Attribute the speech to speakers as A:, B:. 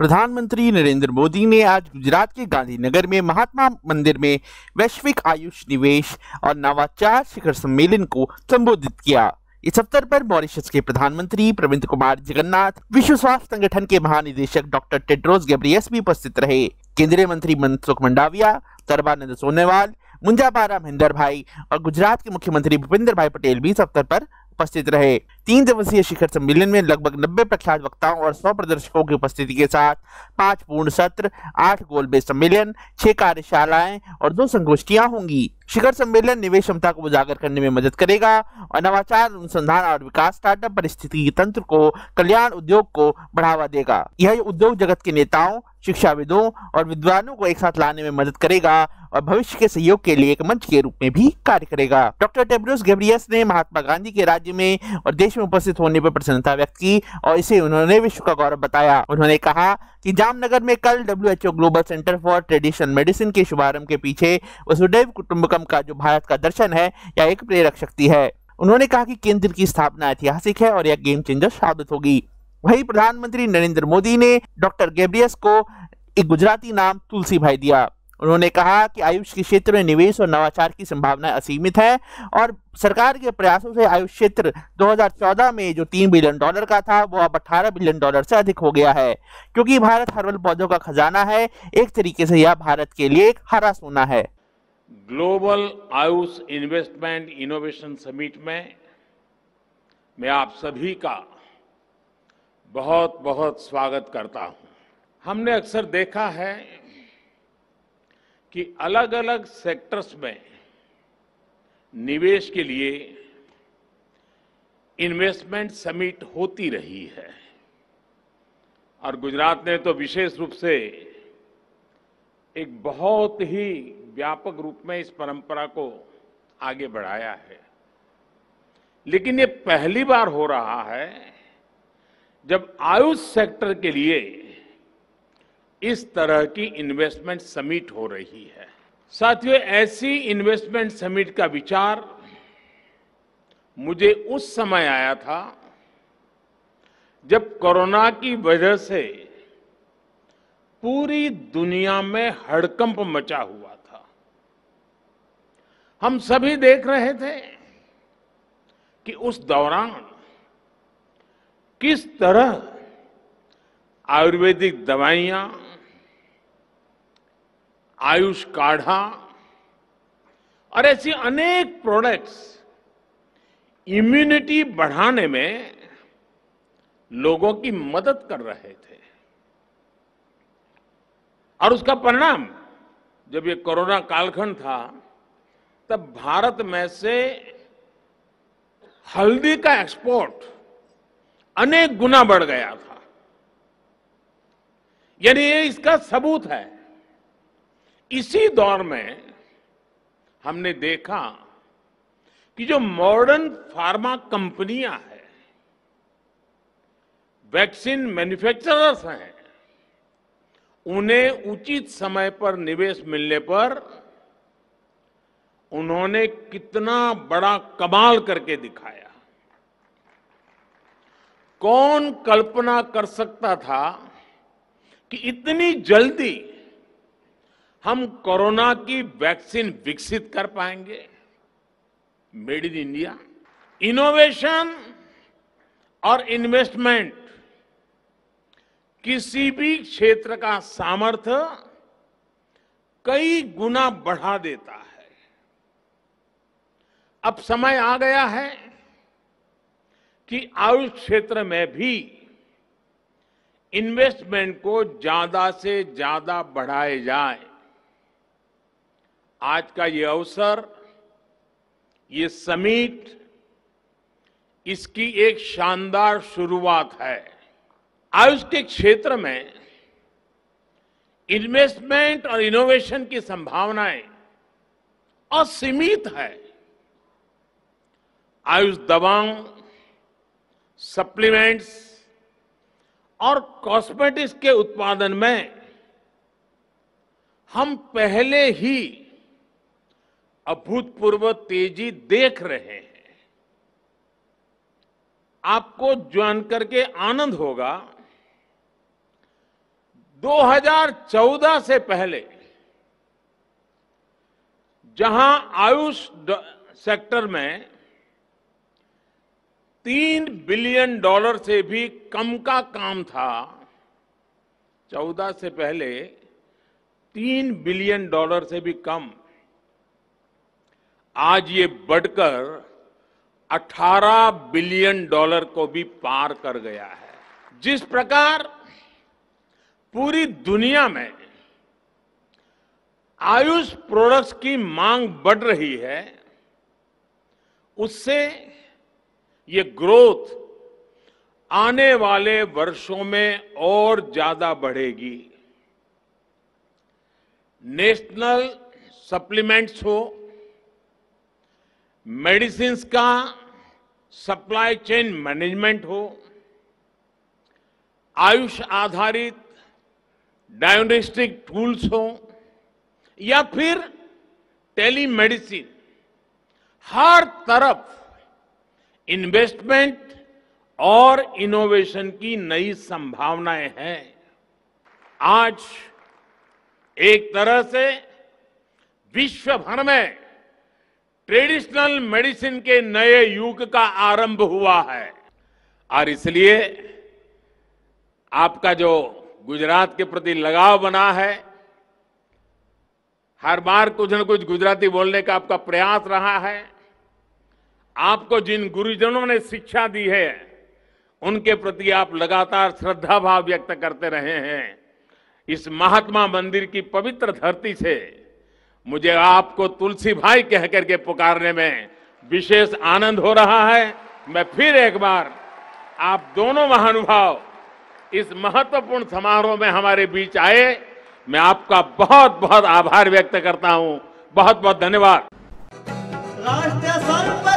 A: प्रधानमंत्री नरेंद्र मोदी ने आज गुजरात के गांधीनगर में महात्मा मंदिर में वैश्विक आयुष निवेश और नवाचार शिखर सम्मेलन को संबोधित किया इस अवसर पर मॉरिशस के प्रधानमंत्री प्रविंद कुमार जगन्नाथ विश्व स्वास्थ्य संगठन के महानिदेशक डॉक्टर टेड्रोस गैब्रियस भी उपस्थित रहे केंद्रीय मंत्री मनसुख मंडाविया सर्बानंद सोनेवाल मुंजापारा महेंद्र भाई और गुजरात के मुख्यमंत्री भूपेंद्र भाई पटेल भी इस अवसर पर उपस्थित रहे तीन दिवसीय शिखर सम्मेलन में लगभग नब्बे प्रख्यात वक्ताओं और सौ प्रदर्शकों की उपस्थिति के साथ पांच पूर्ण सत्र आठ गोलबेज सम्मेलन छह कार्यशालाएं और दो संगोष्ठियां होंगी शिखर सम्मेलन निवेश क्षमता को उजागर करने में मदद करेगा और नवाचार अनुसंधान और विकास स्टार्टअप परिस्थितिकी तंत्र को कल्याण उद्योग को बढ़ावा देगा यह उद्योग जगत के नेताओं शिक्षाविदों और विद्वानों को एक साथ लाने में मदद करेगा और भविष्य के सहयोग के लिए एक मंच के रूप में भी कार्य करेगा डॉक्टर टेब्रोस गेब्रियस ने महात्मा गांधी के राज्य में और देश में उपस्थित होने पर प्रसन्नता व्यक्त की और इसे उन्होंने विश्व का गौरव बताया उन्होंने कहा कि जामनगर में कल W global centre for traditional medicine के शुभारंभ के पीछे वसुदैव कुटुम्बकम का जो भारत का दर्शन है या एक प्रेरक शक्ति है उन्होंने कहा कि केंद्र की स्थापना ऐतिहासिक है और यह गेम चेंजर साबित होगी वहीं प्रधानमंत्री नरेंद्र मोदी ने डॉक्टर गेब्रियस को एक गुजराती नाम तुलसी भाई दिया उन्होंने कहा कि आयुष के क्षेत्र में निवेश और नवाचार की संभावना असीमित है और सरकार के प्रयासों से आयुष क्षेत्र 2014 में जो तीन बिलियन डॉलर का था वो अब अठारह बिलियन डॉलर से अधिक हो गया है क्योंकि भारत हर्बल पौधों का खजाना है एक तरीके से यह भारत के लिए एक हरा सोना है
B: global AYUSH investment innovation summit में मैं आप सभी का बहुत बहुत स्वागत करता हूं हमने अक्सर देखा है कि अलग अलग सेक्टर्स में निवेश के लिए इन्वेस्टमेंट समिट होती रही है और गुजरात ने तो विशेष रूप से एक बहुत ही व्यापक रूप में इस परंपरा को आगे बढ़ाया है लेकिन ये पहली बार हो रहा है जब आयुष सेक्टर के लिए इस तरह की इन्वेस्टमेंट समिट हो रही है साथियों ऐसी इन्वेस्टमेंट समिट का विचार मुझे उस समय आया था जब कोरोना की वजह से पूरी दुनिया में हड़कंप मचा हुआ था हम सभी देख रहे थे कि उस दौरान किस तरह आयुर्वेदिक दवाइयां आयुष काढ़ा और ऐसी अनेक प्रोडक्ट्स इम्यूनिटी बढ़ाने में लोगों की मदद कर रहे थे और उसका परिणाम जब ये कोरोना कालखंड था तब भारत में से हल्दी का एक्सपोर्ट अनेक गुना बढ़ गया था यानी ये इसका सबूत है इसी दौर में हमने देखा कि जो मॉडर्न फार्मा कंपनियां हैं वैक्सीन मैन्युफैक्चरर्स हैं उन्हें उचित समय पर निवेश मिलने पर उन्होंने कितना बड़ा कमाल करके दिखाया कौन कल्पना कर सकता था कि इतनी जल्दी हम कोरोना की वैक्सीन विकसित कर पाएंगे मेड इन इंडिया इनोवेशन और इन्वेस्टमेंट किसी भी क्षेत्र का सामर्थ्य कई गुना बढ़ा देता है अब समय आ गया है कि आयुष क्षेत्र में भी इन्वेस्टमेंट को ज्यादा से ज्यादा बढ़ाए जाए आज का ये अवसर ये समिट इसकी एक शानदार शुरुआत है आयुष के क्षेत्र में इन्वेस्टमेंट और इनोवेशन की संभावनाएं असीमित है आयुष दवाओं सप्लीमेंट्स और कॉस्मेटिक्स के उत्पादन में हम पहले ही अभूतपूर्व तेजी देख रहे हैं आपको ज्वाइन करके आनंद होगा 2014 से पहले जहां आयुष सेक्टर में तीन बिलियन डॉलर से भी कम का काम था चौदह से पहले तीन बिलियन डॉलर से भी कम आज ये बढ़कर 18 बिलियन डॉलर को भी पार कर गया है जिस प्रकार पूरी दुनिया में आयुष प्रोडक्ट्स की मांग बढ़ रही है उससे ये ग्रोथ आने वाले वर्षों में और ज्यादा बढ़ेगी नेशनल सप्लीमेंट्स हो मेडिसिन का सप्लाई चेन मैनेजमेंट हो आयुष आधारित डायग्नोस्टिक टूल्स हो या फिर टेली मेडिसिन हर तरफ इन्वेस्टमेंट और इनोवेशन की नई संभावनाएं हैं आज एक तरह से विश्व भर में ट्रेडिशनल मेडिसिन के नए युग का आरंभ हुआ है और इसलिए आपका जो गुजरात के प्रति लगाव बना है हर बार कुछ न कुछ गुजराती बोलने का आपका प्रयास रहा है आपको जिन गुरुजनों ने शिक्षा दी है उनके प्रति आप लगातार श्रद्धा भाव व्यक्त करते रहे हैं इस महात्मा मंदिर की पवित्र धरती से मुझे आपको तुलसी भाई कह के पुकारने में विशेष आनंद हो रहा है मैं फिर एक बार आप दोनों महानुभाव इस महत्वपूर्ण समारोह में हमारे बीच आए मैं आपका बहुत बहुत आभार व्यक्त करता हूं बहुत बहुत धन्यवाद
A: राष्ट्र